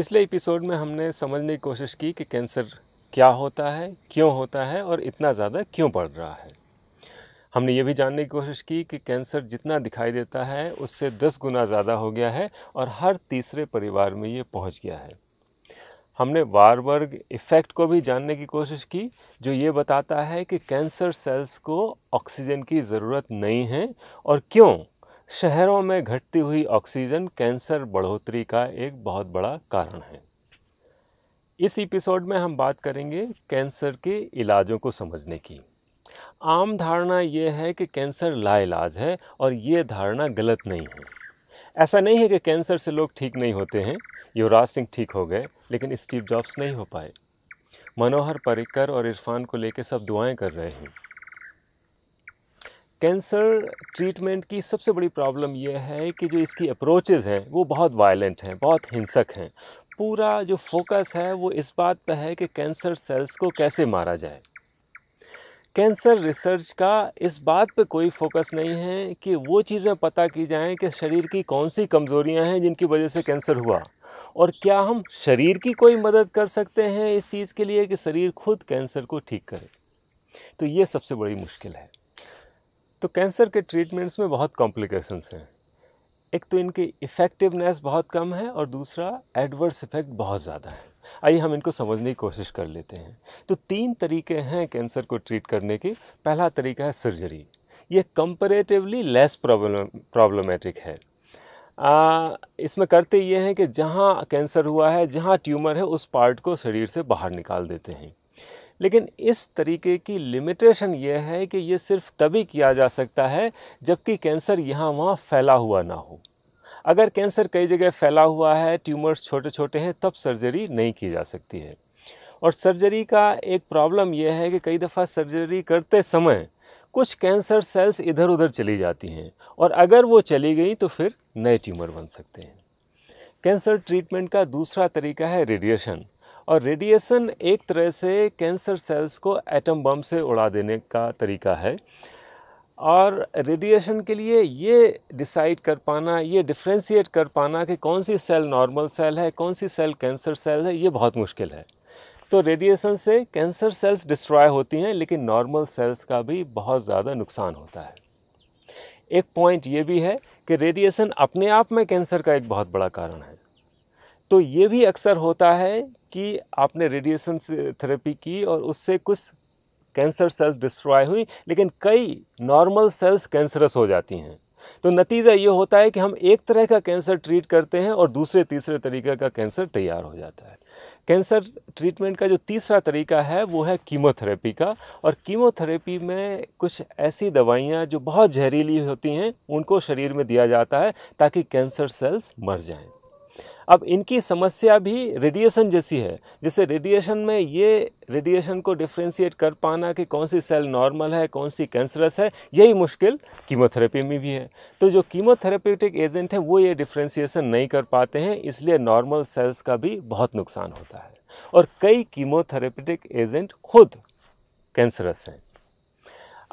पिछले एपिसोड में हमने समझने की कोशिश की कि कैंसर क्या होता है क्यों होता है और इतना ज़्यादा क्यों बढ़ रहा है हमने ये भी जानने की कोशिश की कि कैंसर जितना दिखाई देता है उससे दस गुना ज़्यादा हो गया है और हर तीसरे परिवार में ये पहुंच गया है हमने वारबर्ग इफ़ेक्ट को भी जानने की कोशिश की जो ये बताता है कि कैंसर सेल्स को ऑक्सीजन की ज़रूरत नहीं है और क्यों शहरों में घटती हुई ऑक्सीजन कैंसर बढ़ोतरी का एक बहुत बड़ा कारण है इस एपिसोड में हम बात करेंगे कैंसर के इलाजों को समझने की आम धारणा ये है कि कैंसर लाइलाज है और ये धारणा गलत नहीं है ऐसा नहीं है कि कैंसर से लोग ठीक नहीं होते हैं युवराज सिंह ठीक हो गए लेकिन स्टीव जॉब्स नहीं हो पाए मनोहर पर्रिकर और इरफान को लेकर सब दुआएं कर रहे हैं कैंसर ट्रीटमेंट की सबसे बड़ी प्रॉब्लम यह है कि जो इसकी अप्रोचेज़ हैं वो बहुत वायलेंट हैं बहुत हिंसक हैं पूरा जो फोकस है वो इस बात पर है कि कैंसर सेल्स को कैसे मारा जाए कैंसर रिसर्च का इस बात पे कोई फोकस नहीं है कि वो चीज़ें पता की जाएं कि शरीर की कौन सी कमज़ोरियां हैं जिनकी वजह से कैंसर हुआ और क्या हम शरीर की कोई मदद कर सकते हैं इस चीज़ के लिए कि शरीर खुद कैंसर को ठीक करे तो ये सबसे बड़ी मुश्किल है तो कैंसर के ट्रीटमेंट्स में बहुत कॉम्प्लिकेशंस हैं एक तो इनकी इफ़ेक्टिवनेस बहुत कम है और दूसरा एडवर्स इफ़ेक्ट बहुत ज़्यादा है आइए हम इनको समझने की कोशिश कर लेते हैं तो तीन तरीके हैं कैंसर को ट्रीट करने के पहला तरीका है सर्जरी ये कंपेरेटिवली लेस प्रॉब्लम प्रॉब्लमेटिक है आ, इसमें करते ये हैं कि जहाँ कैंसर हुआ है जहाँ ट्यूमर है उस पार्ट को शरीर से बाहर निकाल देते हैं लेकिन इस तरीके की लिमिटेशन ये है कि ये सिर्फ तभी किया जा सकता है जबकि कैंसर यहाँ वहाँ फैला हुआ ना हो अगर कैंसर कई जगह फैला हुआ है ट्यूमर्स छोटे छोटे हैं तब सर्जरी नहीं की जा सकती है और सर्जरी का एक प्रॉब्लम यह है कि कई दफ़ा सर्जरी करते समय कुछ कैंसर सेल्स इधर उधर चली जाती हैं और अगर वो चली गई तो फिर नए ट्यूमर बन सकते हैं कैंसर ट्रीटमेंट का दूसरा तरीका है रेडिएशन और रेडिएशन एक तरह से कैंसर सेल्स को एटम बम से उड़ा देने का तरीका है और रेडिएशन के लिए ये डिसाइड कर पाना ये डिफ्रेंशिएट कर पाना कि कौन सी सेल नॉर्मल सेल है कौन सी सेल कैंसर सेल है ये बहुत मुश्किल है तो रेडिएशन से कैंसर सेल्स डिस्ट्रॉय होती हैं लेकिन नॉर्मल सेल्स का भी बहुत ज़्यादा नुकसान होता है एक पॉइंट ये भी है कि रेडिएशन अपने आप में कैंसर का एक बहुत बड़ा कारण है तो ये भी अक्सर होता है कि आपने रेडिएशन थेरेपी की और उससे कुछ कैंसर सेल्स डिस्ट्रॉय हुई लेकिन कई नॉर्मल सेल्स कैंसरस हो जाती हैं तो नतीजा ये होता है कि हम एक तरह का कैंसर ट्रीट करते हैं और दूसरे तीसरे तरीके का कैंसर तैयार हो जाता है कैंसर ट्रीटमेंट का जो तीसरा तरीका है वो है कीमोथेरेपी का और कीमोथेरेपी में कुछ ऐसी दवाइयाँ जो बहुत जहरीली होती हैं उनको शरीर में दिया जाता है ताकि कैंसर सेल्स मर जाएँ अब इनकी समस्या भी रेडिएशन जैसी है जैसे रेडिएशन में ये रेडिएशन को डिफ्रेंशिएट कर पाना कि कौन सी सेल नॉर्मल है कौन सी कैंसरस है यही मुश्किल कीमोथेरेपी में भी है तो जो कीमोथेरेप्यूटिक एजेंट है वो ये डिफ्रेंशिएशन नहीं कर पाते हैं इसलिए नॉर्मल सेल्स का भी बहुत नुकसान होता है और कई कीमोथेरेप्यूटिक एजेंट खुद कैंसरस हैं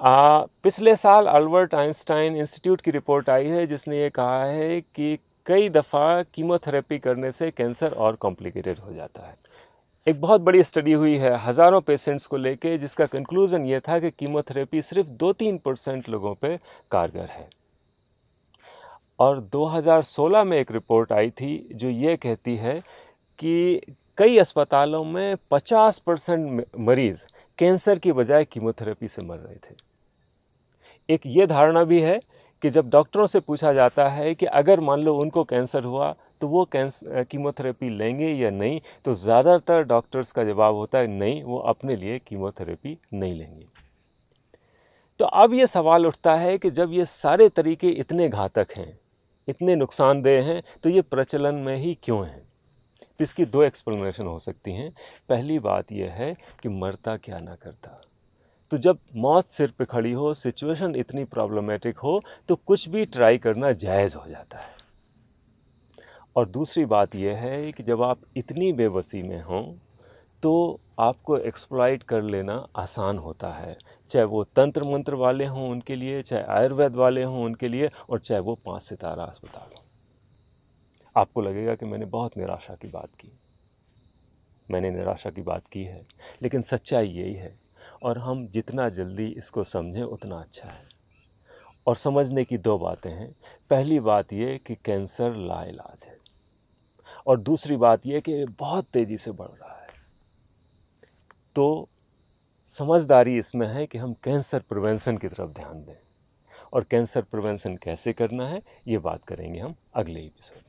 आ, पिछले साल अल्बर्ट आइंस्टाइन इंस्टीट्यूट की रिपोर्ट आई है जिसने ये कहा है कि कई दफ़ा कीमोथेरेपी करने से कैंसर और कॉम्प्लिकेटेड हो जाता है एक बहुत बड़ी स्टडी हुई है हज़ारों पेशेंट्स को लेके जिसका कंक्लूज़न ये था कि कीमोथेरेपी सिर्फ दो तीन परसेंट लोगों पे कारगर है और 2016 में एक रिपोर्ट आई थी जो ये कहती है कि कई अस्पतालों में 50 परसेंट मरीज़ कैंसर की बजाय कीमोथेरेपी से मर रहे थे एक ये धारणा भी है कि जब डॉक्टरों से पूछा जाता है कि अगर मान लो उनको कैंसर हुआ तो वो कैंसर कीमोथेरेपी लेंगे या नहीं तो ज़्यादातर डॉक्टर्स का जवाब होता है नहीं वो अपने लिए कीमोथेरेपी नहीं लेंगे तो अब ये सवाल उठता है कि जब ये सारे तरीके इतने घातक हैं इतने नुकसानदेह हैं तो ये प्रचलन में ही क्यों हैं तो इसकी दो एक्सप्लेनेशन हो सकती हैं पहली बात यह है कि मरता क्या ना करता तो जब मौत सिर पे खड़ी हो सिचुएशन इतनी प्रॉब्लमेटिक हो तो कुछ भी ट्राई करना जायज़ हो जाता है और दूसरी बात यह है कि जब आप इतनी बेबसी में हों तो आपको एक्सप्लॉइट कर लेना आसान होता है चाहे वो तंत्र मंत्र वाले हों उनके लिए चाहे आयुर्वेद वाले हों उनके लिए और चाहे वो पाँच सितारा अस्पताल हो आपको लगेगा कि मैंने बहुत निराशा की बात की मैंने निराशा की बात की है लेकिन सच्चाई यही है और हम जितना जल्दी इसको समझें उतना अच्छा है और समझने की दो बातें हैं पहली बात यह कि कैंसर लाइलाज है और दूसरी बात यह कि बहुत तेज़ी से बढ़ रहा है तो समझदारी इसमें है कि हम कैंसर प्रिवेंशन की तरफ ध्यान दें और कैंसर प्रिवेंशन कैसे करना है ये बात करेंगे हम अगले एपिसोड